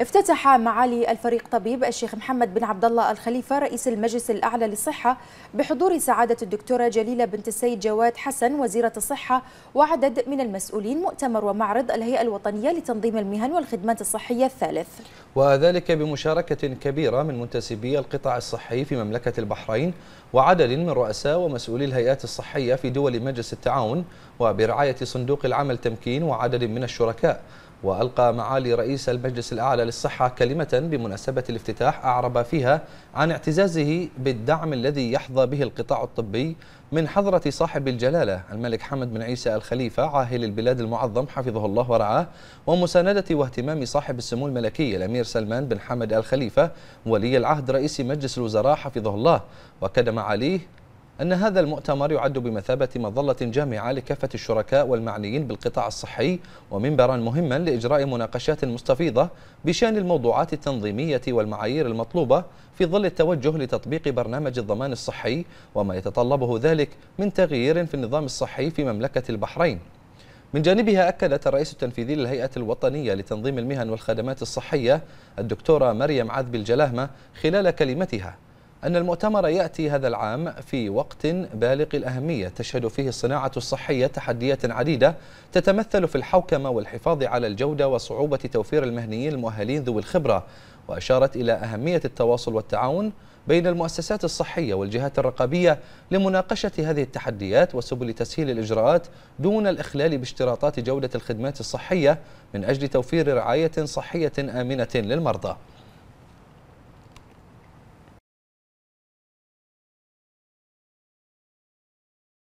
افتتح معالي الفريق طبيب الشيخ محمد بن عبد الله الخليفه رئيس المجلس الاعلى للصحه بحضور سعاده الدكتوره جليله بنت السيد جواد حسن وزيره الصحه وعدد من المسؤولين مؤتمر ومعرض الهيئه الوطنيه لتنظيم المهن والخدمات الصحيه الثالث. وذلك بمشاركه كبيره من منتسبي القطاع الصحي في مملكه البحرين وعدد من رؤساء ومسؤولي الهيئات الصحيه في دول مجلس التعاون وبرعايه صندوق العمل تمكين وعدد من الشركاء. وألقى معالي رئيس المجلس الأعلى للصحة كلمة بمناسبة الافتتاح أعرب فيها عن اعتزازه بالدعم الذي يحظى به القطاع الطبي من حضرة صاحب الجلالة الملك حمد بن عيسى الخليفة عاهل البلاد المعظم حفظه الله ورعاه ومساندة واهتمام صاحب السمو الملكي الأمير سلمان بن حمد الخليفة ولي العهد رئيس مجلس الوزراء حفظه الله وكد معاليه أن هذا المؤتمر يعد بمثابة مظلة جامعة لكافة الشركاء والمعنيين بالقطاع الصحي ومنبرا مهما لإجراء مناقشات مستفيضة بشأن الموضوعات التنظيمية والمعايير المطلوبة في ظل التوجه لتطبيق برنامج الضمان الصحي وما يتطلبه ذلك من تغيير في النظام الصحي في مملكة البحرين من جانبها أكدت الرئيس التنفيذي للهيئة الوطنية لتنظيم المهن والخدمات الصحية الدكتورة مريم عذب الجلاهمة خلال كلمتها أن المؤتمر يأتي هذا العام في وقت بالغ الأهمية تشهد فيه الصناعة الصحية تحديات عديدة تتمثل في الحوكمة والحفاظ على الجودة وصعوبة توفير المهنيين المؤهلين ذوي الخبرة وأشارت إلى أهمية التواصل والتعاون بين المؤسسات الصحية والجهات الرقابية لمناقشة هذه التحديات وسبل تسهيل الإجراءات دون الإخلال باشتراطات جودة الخدمات الصحية من أجل توفير رعاية صحية آمنة للمرضى